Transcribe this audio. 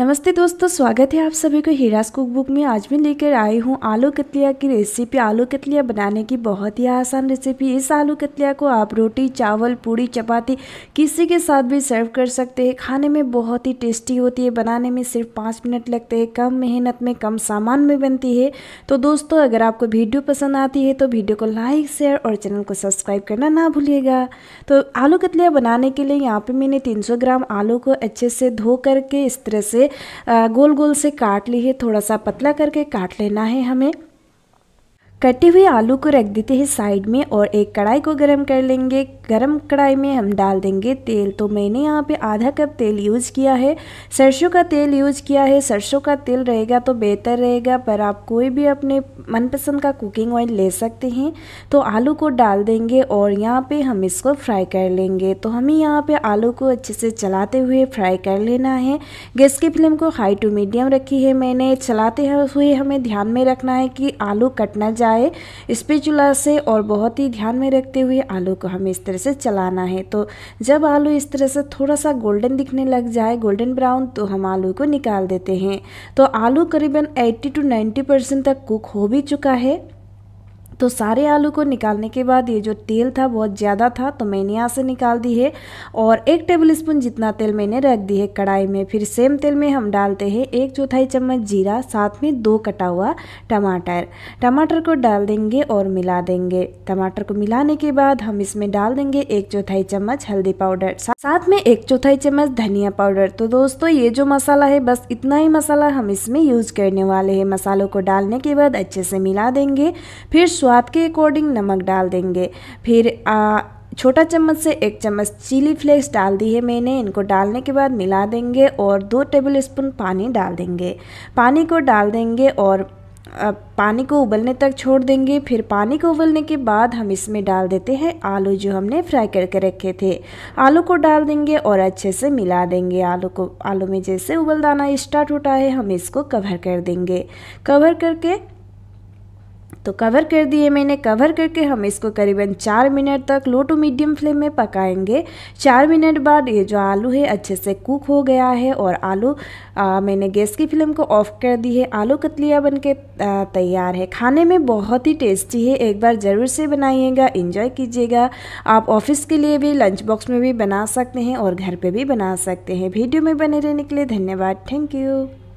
नमस्ते दोस्तों स्वागत है आप सभी को हीराज कुक बुक में आज मैं लेकर आई हूँ आलू कतलिया की रेसिपी आलू कतलिया बनाने की बहुत ही आसान रेसिपी इस आलू कतलिया को आप रोटी चावल पूड़ी चपाती किसी के साथ भी सर्व कर सकते हैं खाने में बहुत ही टेस्टी होती है बनाने में सिर्फ पाँच मिनट लगते हैं कम मेहनत में कम सामान में बनती है तो दोस्तों अगर आपको वीडियो पसंद आती है तो वीडियो को लाइक शेयर और चैनल को सब्सक्राइब करना ना भूलिएगा तो आलू कतलिया बनाने के लिए यहाँ पर मैंने तीन ग्राम आलू को अच्छे से धो करके इस तरह से गोल गोल से काट ली है थोड़ा सा पतला करके काट लेना है हमें कटे हुए आलू को रख देते हैं साइड में और एक कढ़ाई को गरम कर लेंगे गरम कढ़ाई में हम डाल देंगे तेल तो मैंने यहाँ पे आधा कप तेल यूज़ किया है सरसों का तेल यूज़ किया है सरसों का तेल रहेगा तो बेहतर रहेगा पर आप कोई भी अपने मनपसंद का कुकिंग ऑयल ले सकते हैं तो आलू को डाल देंगे और यहाँ पर हम इसको फ्राई कर लेंगे तो हमें यहाँ पर आलू को अच्छे से चलाते हुए फ्राई कर लेना है गैस की फ्लेम को हाई टू मीडियम रखी है मैंने चलाते हुए हमें ध्यान में रखना है कि आलू कटना जा जाए स्पेचुला से और बहुत ही ध्यान में रखते हुए आलू को हमें इस तरह से चलाना है तो जब आलू इस तरह से थोड़ा सा गोल्डन दिखने लग जाए गोल्डन ब्राउन तो हम आलू को निकाल देते हैं तो आलू करीबन 80 टू 90 परसेंट तक कुक हो भी चुका है तो सारे आलू को निकालने के बाद ये जो तेल था बहुत ज़्यादा था तो मैंने यहाँ से निकाल दी है और एक टेबल स्पून जितना तेल मैंने रख दी है कढ़ाई में फिर सेम तेल में हम डालते हैं एक चौथाई चम्मच जीरा साथ में दो कटा हुआ टमाटर टमाटर को डाल देंगे और मिला देंगे टमाटर को मिलाने के बाद हम इसमें डाल देंगे एक चौथाई चम्मच हल्दी पाउडर साथ में एक चौथाई चम्मच धनिया पाउडर तो दोस्तों ये जो मसाला है बस इतना ही मसाला हम इसमें यूज करने वाले हैं मसालों को डालने के बाद अच्छे से मिला देंगे फिर स्वाद तो के अकॉर्डिंग नमक डाल देंगे फिर आ, छोटा चम्मच से एक चम्मच चिली फ्लेक्स डाल दी है मैंने इनको डालने के बाद मिला देंगे और दो टेबल स्पून पानी डाल देंगे पानी को डाल देंगे और पानी को उबलने तक छोड़ देंगे फिर पानी को उबलने के बाद हम इसमें डाल देते हैं आलू जो हमने फ्राई करके रखे थे आलू को डाल देंगे और अच्छे से मिला देंगे आलू को आलू में जैसे उबल दाना स्टार्ट होता है हम इसको कवर कर देंगे कवर करके तो कवर कर दिए मैंने कवर करके हम इसको करीबन चार मिनट तक लो टू मीडियम फ्लेम में पकाएंगे चार मिनट बाद ये जो आलू है अच्छे से कुक हो गया है और आलू आ, मैंने गैस की फ्लेम को ऑफ कर दी है आलू कतलिया बन के तैयार है खाने में बहुत ही टेस्टी है एक बार ज़रूर से बनाइएगा इंजॉय कीजिएगा आप ऑफिस के लिए भी लंच बॉक्स में भी बना सकते हैं और घर पर भी बना सकते हैं वीडियो में बने रहने के लिए धन्यवाद थैंक यू